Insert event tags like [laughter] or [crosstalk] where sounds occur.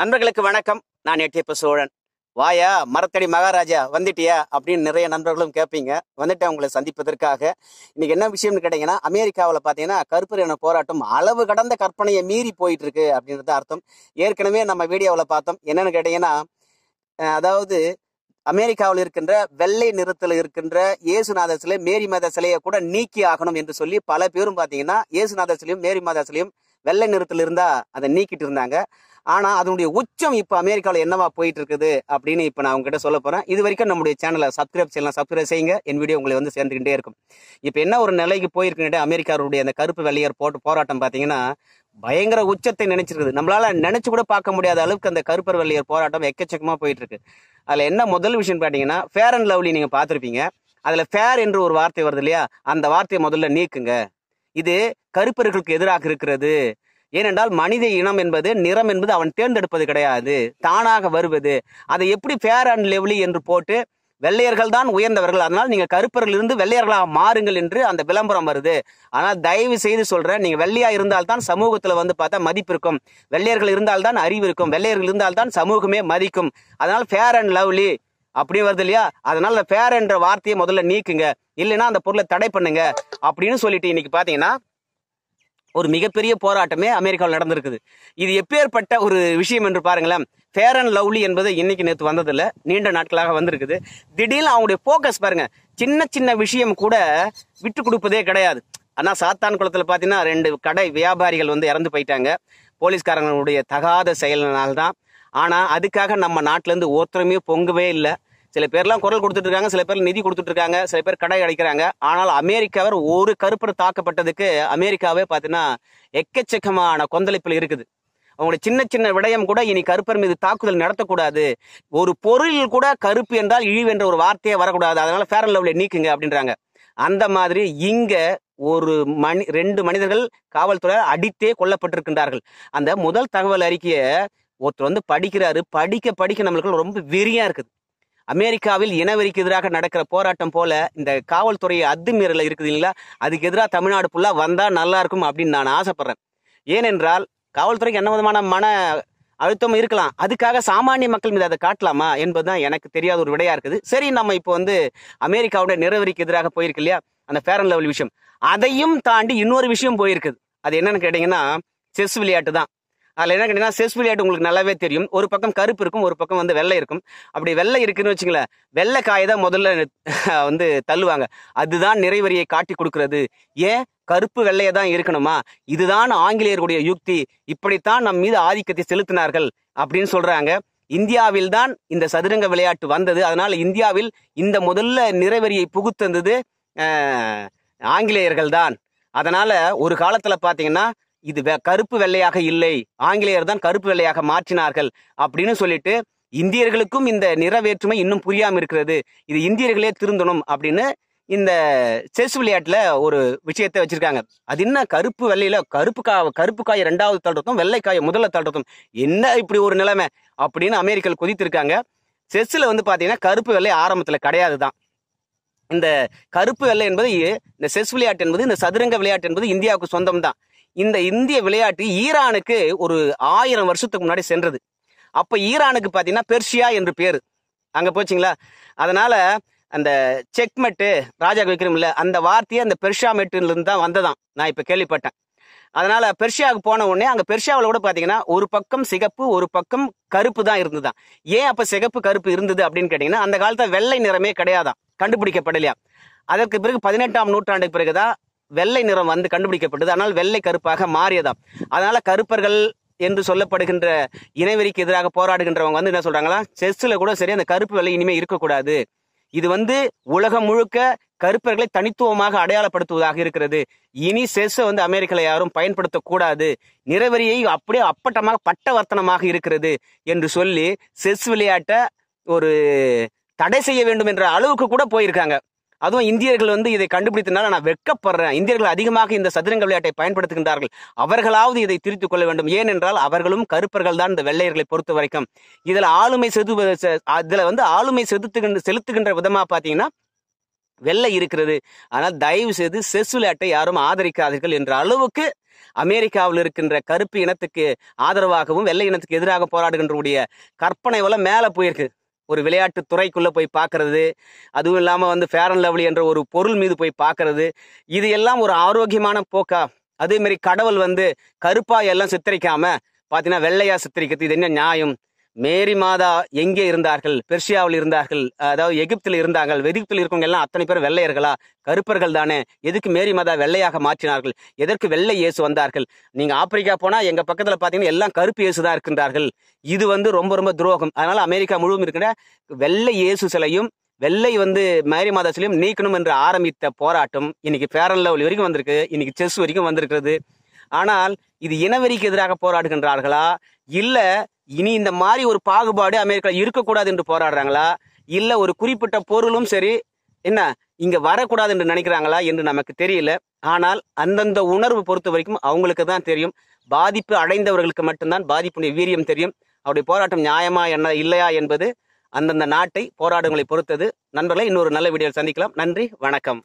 நண்பர்களுக்கு வணக்கம் நான் எட்டியப்ப சோழன் வாயா மரத்தடி மகாராஜா வந்துட்டியா அப்படின்னு நிறைய நண்பர்களும் கேட்பீங்க வந்துட்டு அவங்களை சந்திப்பதற்காக இன்னைக்கு என்ன விஷயம்னு கேட்டீங்கன்னா அமெரிக்காவில் பார்த்தீங்கன்னா கருப்பரின போராட்டம் அளவு கடந்த கற்பனையை மீறி போயிட்டு இருக்கு அப்படின்றத அர்த்தம் ஏற்கனவே நம்ம வீடியோவில் பார்த்தோம் என்னன்னு கேட்டீங்கன்னா அதாவது அமெரிக்காவில் இருக்கின்ற வெள்ளை நிறத்தில் இருக்கின்ற இயேசுநாத சிலை மேரி மாத சிலையை கூட நீக்கி ஆகணும் என்று சொல்லி பல பேரும் பார்த்தீங்கன்னா இயேசுநாத சிலையும் மேரி மாத சிலையும் வெள்ளை நிறத்தில் இருந்தா அதை நீக்கிட்டு இருந்தாங்க ஆனால் அதனுடைய உச்சம் இப்போ அமெரிக்காவில் என்னவா போயிட்டு இருக்குது அப்படின்னு இப்போ நான் உங்ககிட்ட சொல்ல போகிறேன் இது வரைக்கும் நம்முடைய சேனலை சப்ஸ்கிரைப் செய்யலாம் சப்ஸ்கிரைப் செய்யுங்க என் வீடியோ உங்களை வந்து சேர்ந்துக்கிட்டே இருக்கும் இப்போ என்ன ஒரு நிலைக்கு போயிருக்குன்னு அமெரிக்காவுடைய அந்த கருப்பு வெள்ளையர் போட்டு போராட்டம் பார்த்தீங்கன்னா பயங்கர உச்சத்தை நினைச்சிருக்குது நம்மளால நினைச்சு கூட பார்க்க முடியாத அளவுக்கு அந்த கருப்பர் வெள்ளையர் போராட்டம் எக்கச்சக்கமாக போயிட்டு இருக்கு அதில் என்ன முதல் விஷயம் பார்த்தீங்கன்னா ஃபேர் அண்ட் லவ்லி நீங்கள் பார்த்துருப்பீங்க அதில் ஃபேர் என்று ஒரு வார்த்தை வருது இல்லையா அந்த வார்த்தையை முதல்ல நீக்குங்க இது கருப்பர்களுக்கு எதிராக இருக்கிறது ஏனென்றால் மனித இனம் என்பது நிறம் என்பது அவன் தேர்ந்தெடுப்பது கிடையாது தானாக வருவது அதை எப்படி ஃபேர் அண்ட் லெவ்லி என்று போட்டு வெள்ளையர்கள் தான் உயர்ந்தவர்கள் அதனால் நீங்கள் கருப்பர்கள் இருந்து வெள்ளையர்களாக மாறுங்கள் என்று அந்த விளம்பரம் வருது ஆனால் தயவு செய்து சொல்கிறேன் நீங்கள் வெள்ளையாக இருந்தால் தான் சமூகத்தில் வந்து பார்த்தா மதிப்பு இருக்கும் வெள்ளையர்கள் இருந்தால் தான் அறிவு இருக்கும் வெள்ளையர்கள் இருந்தால் தான் சமூகமே மதிக்கும் அதனால் ஃபேர் அண்ட் லவ்லி அப்படி வருது இல்லையா அதனால அந்த ஃபேர் என்ற வார்த்தையை முதல்ல நீக்குங்க இல்லைன்னா அந்த பொருளை தடை பண்ணுங்க அப்படின்னு சொல்லிட்டு இன்னைக்கு பார்த்தீங்கன்னா ஒரு மிகப்பெரிய போராட்டமே அமெரிக்காவில் நடந்திருக்குது இது எப்பேற்பட்ட ஒரு விஷயம் என்று பாருங்களேன் ஃபேர் அண்ட் லவ்லி என்பது இன்னைக்கு நேற்று வந்ததில்லை நீண்ட நாட்களாக வந்திருக்குது திடீர்னு அவங்களுடைய ஃபோக்கஸ் பாருங்க சின்ன சின்ன விஷயம் கூட விட்டு கொடுப்பதே கிடையாது ஆனால் சாத்தான் குளத்தில் பார்த்தீங்கன்னா ரெண்டு கடை வியாபாரிகள் வந்து இறந்து போயிட்டாங்க போலீஸ்காரங்களுடைய தகாத செயலினால்தான் ஆனால் அதுக்காக நம்ம நாட்டிலேருந்து ஒருத்தருமே பொங்கவே இல்லை சில பேர்லாம் குரல் கொடுத்துட்டு இருக்காங்க சில பேர் நிதி கொடுத்துட்டு இருக்காங்க சில பேர் கடை அடைக்கிறாங்க ஆனால் அமெரிக்காவர் ஒரு கருப்பர் தாக்கப்பட்டதுக்கு அமெரிக்காவே பார்த்தீங்கன்னா எக்கச்சக்கமான கொந்தளிப்பில் இருக்குது அவங்களுடைய சின்ன சின்ன விடயம் கூட இனி கருப்பர் மீது தாக்குதல் நடத்தக்கூடாது ஒரு பொருளில் கூட கருப்பு என்றால் இழிவு என்ற ஒரு வார்த்தையே வரக்கூடாது அதனால ஃபேர் அண்ட் லவ்லி நீக்குங்க அப்படின்றாங்க அந்த மாதிரி இங்க ஒரு மணி ரெண்டு மனிதர்கள் காவல்துறையால் அடித்தே கொல்லப்பட்டிருக்கின்றார்கள் அந்த முதல் தகவல் அறிக்கையை ஒருத்தர் வந்து படிக்கிறாரு படிக்க படிக்க நம்மளுக்கு ரொம்ப வெறியா இருக்குது அமெரிக்காவில் இனவெறிக்கு எதிராக நடக்கிற போராட்டம் போல இந்த காவல்துறை அத்துமீறல இருக்குது இல்லைங்களா அதுக்கு எதிராக தமிழ்நாடு ஃபுல்லாக வந்தால் நல்லா இருக்கும் அப்படின்னு நான் ஆசைப்பட்றேன் ஏனென்றால் காவல்துறைக்கு என்ன விதமான மன அழுத்தம் இருக்கலாம் அதுக்காக சாமானிய மக்கள் மீது அதை காட்டலாமா என்பதுதான் எனக்கு தெரியாத ஒரு விடையாக இருக்குது சரி நம்ம இப்போ வந்து அமெரிக்காவோட நிறவெறிக்கு எதிராக போயிருக்கு இல்லையா அந்த ஃபேர் அண்ட் லெவல் விஷயம் அதையும் தாண்டி இன்னொரு விஷயம் போயிருக்குது அது என்னென்னு கேட்டிங்கன்னா செஸ் விளையாட்டு தான் அதில் என்ன கேட்டீங்கன்னா செஸ் விளையாட்டு உங்களுக்கு நல்லாவே தெரியும் ஒரு பக்கம் கருப்பு இருக்கும் ஒரு பக்கம் வந்து வெள்ளை இருக்கும் அப்படி வெள்ளை இருக்குன்னு வச்சுங்களேன் வெள்ளை காயை தான் முதல்ல [laughs] வந்து தள்ளுவாங்க அதுதான் நிறைவரியை காட்டி கொடுக்கறது ஏன் கருப்பு வெள்ளையை தான் இருக்கணுமா இதுதான் ஆங்கிலேயர்களுடைய யுக்தி இப்படித்தான் நம் மீது ஆதிக்கத்தை செலுத்தினார்கள் அப்படின்னு சொல்றாங்க இந்தியாவில் தான் இந்த சதுரங்க விளையாட்டு வந்தது அதனால இந்தியாவில் இந்த முதல்ல நிறைவரியை புகுத்தந்தது ஆங்கிலேயர்கள் தான் அதனால ஒரு காலத்துல பாத்தீங்கன்னா இது கருப்பு வெள்ளையாக இல்லை ஆங்கிலேயர் தான் கருப்பு வெள்ளையாக மாற்றினார்கள் அப்படின்னு சொல்லிட்டு இந்தியர்களுக்கும் இந்த நிற வேற்றுமை இன்னும் புரியாம இருக்கிறது இது இந்தியர்களே திருந்தணும் அப்படின்னு இந்த செஸ் விளையாட்டுல ஒரு விஷயத்த வச்சிருக்காங்க அது என்ன கருப்பு வெள்ளையில கருப்பு கா கருப்பு காய ரெண்டாவது தள்ளுறதும் வெள்ளைக்காய முதல்ல தள்ளுறதும் என்ன இப்படி ஒரு நிலைமை அப்படின்னு அமெரிக்கல் கொதித்திருக்காங்க செஸ்ல வந்து பாத்தீங்கன்னா கருப்பு வெள்ளை ஆரம்பத்துல கிடையாது தான் இந்த கருப்பு வெள்ளை என்பது இந்த செஸ் விளையாட்டு என்பது இந்த சதுரங்க விளையாட்டு என்பது இந்தியாவுக்கு சொந்தம் தான் இந்த இந்திய விளையாட்டு ஈரானுக்கு ஒரு ஆயிரம் வருஷத்துக்கு முன்னாடி சென்றது அப்போ ஈரானுக்கு பார்த்தீங்கன்னா பெர்ஷியா என்று பேர் அங்கே போச்சுங்களா அதனால அந்த செக்மெட்டு ராஜா விக்ரம் இல்லை அந்த வார்த்தையை அந்த பெர்ஷியா மெட்டுலேருந்து தான் வந்ததான் நான் இப்போ கேள்விப்பட்டேன் அதனால பெர்ஷியாவுக்கு போன உடனே அங்கே பெர்ஷியாவில் கூட பார்த்தீங்கன்னா ஒரு பக்கம் சிகப்பு ஒரு பக்கம் கருப்பு தான் இருந்ததுதான் ஏன் அப்போ சிகப்பு கருப்பு இருந்தது அப்படின்னு கேட்டிங்கன்னா அந்த காலத்தில் வெள்ளை நிறமே கிடையாதான் கண்டுபிடிக்கப்படலையா அதற்கு பிறகு பதினெட்டாம் நூற்றாண்டுக்கு பிறகுதான் வெள்ளை நிறம் வந்து கண்டுபிடிக்கப்பட்டது ஆனால் வெள்ளை கருப்பாக மாறியதாம் அதனால கருப்பர்கள் என்று சொல்லப்படுகின்ற இனவெறிக்கு எதிராக போராடுகின்றவங்க வந்து என்ன சொல்றாங்களா செஸ்ல கூட சரி அந்த கருப்பு வெள்ளை இனிமே இருக்கக்கூடாது இது வந்து உலகம் முழுக்க கருப்பர்களை தனித்துவமாக அடையாளப்படுத்துவதாக இருக்கிறது இனி செஸ்ஸை வந்து அமெரிக்கில் யாரும் பயன்படுத்தக்கூடாது நிறவெறியை அப்படியே அப்பட்டமாக பட்ட வர்த்தனமாக இருக்கிறது என்று சொல்லி செஸ் விளையாட்டை ஒரு தடை செய்ய வேண்டும் என்ற அளவுக்கு கூட போயிருக்காங்க அதுவும் இந்தியர்கள் வந்து இதை கண்டுபிடித்தனால நான் வெட்கப்படுறேன் இந்தியர்கள் அதிகமாக இந்த சதுரங்க விளையாட்டை பயன்படுத்துகின்றார்கள் அவர்களாவது இதை திருத்திக் கொள்ள வேண்டும் ஏனென்றால் அவர்களும் கருப்பர்கள் தான் இந்த வெள்ளையர்களை பொறுத்த வரைக்கும் இதில் ஆளுமை செது இதில் வந்து ஆளுமை செலுத்துகின்ற செலுத்துகின்ற விதமாக பார்த்தீங்கன்னா வெள்ளை இருக்கிறது ஆனால் தயவு செய்து செஸ் விளையாட்டை யாரும் ஆதரிக்காதீர்கள் என்ற அளவுக்கு அமெரிக்காவில் இருக்கின்ற கருப்பு இனத்துக்கு ஆதரவாகவும் வெள்ளை இனத்துக்கு எதிராக போராடுகின்ற கற்பனை வளம் மேலே போயிருக்கு ஒரு விளையாட்டு துறைக்குள்ளே போய் பார்க்கறது அதுவும் இல்லாமல் வந்து ஃபேர் அண்ட் லவ்லி என்ற ஒரு பொருள் மீது போய் பார்க்கறது இது எல்லாம் ஒரு ஆரோக்கியமான போக்கா அதேமாரி கடவுள் வந்து கருப்பாக எல்லாம் சித்தரிக்காமல் பார்த்தீங்கன்னா வெள்ளையாக சித்தரிக்கிறது இது என்ன நியாயம் மேரி மாதா எங்கே இருந்தார்கள் பெர்ஷியாவில் இருந்தார்கள் அதாவது எகிப்தில் இருந்தார்கள் எகிப்தில் இருக்கவங்க எல்லாம் அத்தனை பேர் வெள்ளையர்களா கருப்பர்கள் தானே எதுக்கு மேரி மாதா வெள்ளையாக மாற்றினார்கள் எதற்கு வெள்ளை இயேசு வந்தார்கள் நீங்கள் ஆப்பிரிக்கா போனால் எங்கள் பக்கத்தில் பார்த்தீங்கன்னா எல்லாம் கருப்பு இயேசு தான் இருக்கின்றார்கள் இது வந்து ரொம்ப ரொம்ப துரோகம் அதனால் அமெரிக்கா முழுவதும் இருக்கிற வெள்ளை இயேசு சிலையும் வெள்ளை வந்து மேரி மாதா சிலையும் நீக்கணும் என்று ஆரம்பித்த போராட்டம் இன்னைக்கு பேரன் லெவல் வரைக்கும் வந்திருக்கு இன்னைக்கு செஸ் வரைக்கும் வந்திருக்கிறது ஆனால் இது இனவெறிக்கு எதிராக போராடுகின்றார்களா இல்லை இனி இந்த மாதிரி ஒரு பாகுபாடு அமெரிக்கா இருக்கக்கூடாது என்று போராடுறாங்களா இல்லை ஒரு குறிப்பிட்ட பொருளும் சரி என்ன இங்க வரக்கூடாது என்று நினைக்கிறாங்களா என்று நமக்கு தெரியல ஆனால் அந்தந்த உணர்வு பொறுத்த வரைக்கும் அவங்களுக்கு தான் தெரியும் பாதிப்பு அடைந்தவர்களுக்கு மட்டும்தான் பாதிப்புடைய வீரியம் தெரியும் அவருடைய போராட்டம் நியாயமா என்ன இல்லையா என்பது அந்தந்த நாட்டை போராட்டங்களை பொறுத்தது நண்பர்களை இன்னொரு நல்ல வீடியோவில் சந்திக்கலாம் நன்றி வணக்கம்